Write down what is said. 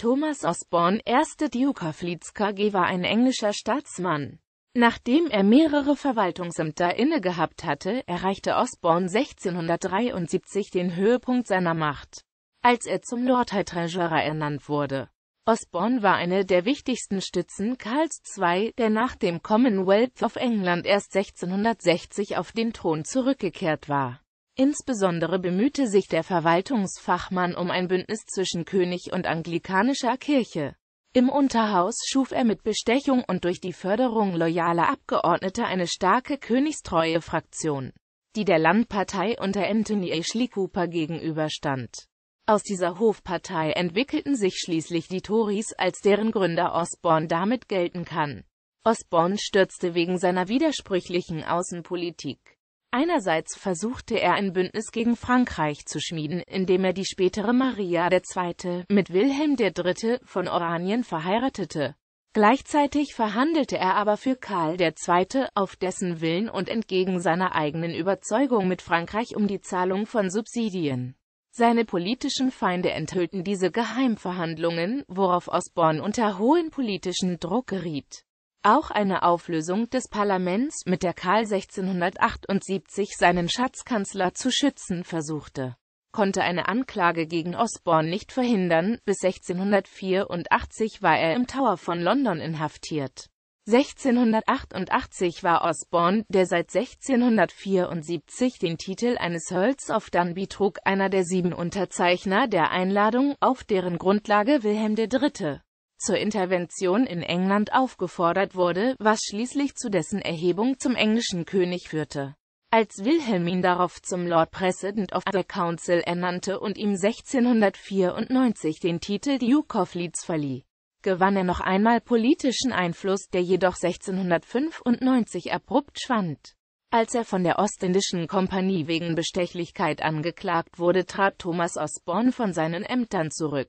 Thomas Osborne, erste Duke of Leeds KG war ein englischer Staatsmann. Nachdem er mehrere Verwaltungsämter inne gehabt hatte, erreichte Osborne 1673 den Höhepunkt seiner Macht, als er zum Lord High Treasurer ernannt wurde. Osborne war eine der wichtigsten Stützen Karls II., der nach dem Commonwealth of England erst 1660 auf den Thron zurückgekehrt war. Insbesondere bemühte sich der Verwaltungsfachmann um ein Bündnis zwischen König und anglikanischer Kirche. Im Unterhaus schuf er mit Bestechung und durch die Förderung loyaler Abgeordneter eine starke königstreue Fraktion, die der Landpartei unter Anthony Ashley Cooper gegenüberstand. Aus dieser Hofpartei entwickelten sich schließlich die Tories, als deren Gründer Osborne damit gelten kann. Osborne stürzte wegen seiner widersprüchlichen Außenpolitik Einerseits versuchte er ein Bündnis gegen Frankreich zu schmieden, indem er die spätere Maria II. mit Wilhelm III. von Oranien verheiratete. Gleichzeitig verhandelte er aber für Karl II. auf dessen Willen und entgegen seiner eigenen Überzeugung mit Frankreich um die Zahlung von Subsidien. Seine politischen Feinde enthüllten diese Geheimverhandlungen, worauf Osborne unter hohen politischen Druck geriet. Auch eine Auflösung des Parlaments, mit der Karl 1678 seinen Schatzkanzler zu schützen versuchte, konnte eine Anklage gegen Osborne nicht verhindern, bis 1684 war er im Tower von London inhaftiert. 1688 war Osborne, der seit 1674 den Titel eines Earls of Dunby trug, einer der sieben Unterzeichner der Einladung, auf deren Grundlage Wilhelm III zur Intervention in England aufgefordert wurde, was schließlich zu dessen Erhebung zum englischen König führte. Als Wilhelm ihn darauf zum Lord President of the Council ernannte und ihm 1694 den Titel Duke of Leeds verlieh, gewann er noch einmal politischen Einfluss, der jedoch 1695 abrupt schwand. Als er von der Ostindischen Kompanie wegen Bestechlichkeit angeklagt wurde, trat Thomas Osborne von seinen Ämtern zurück.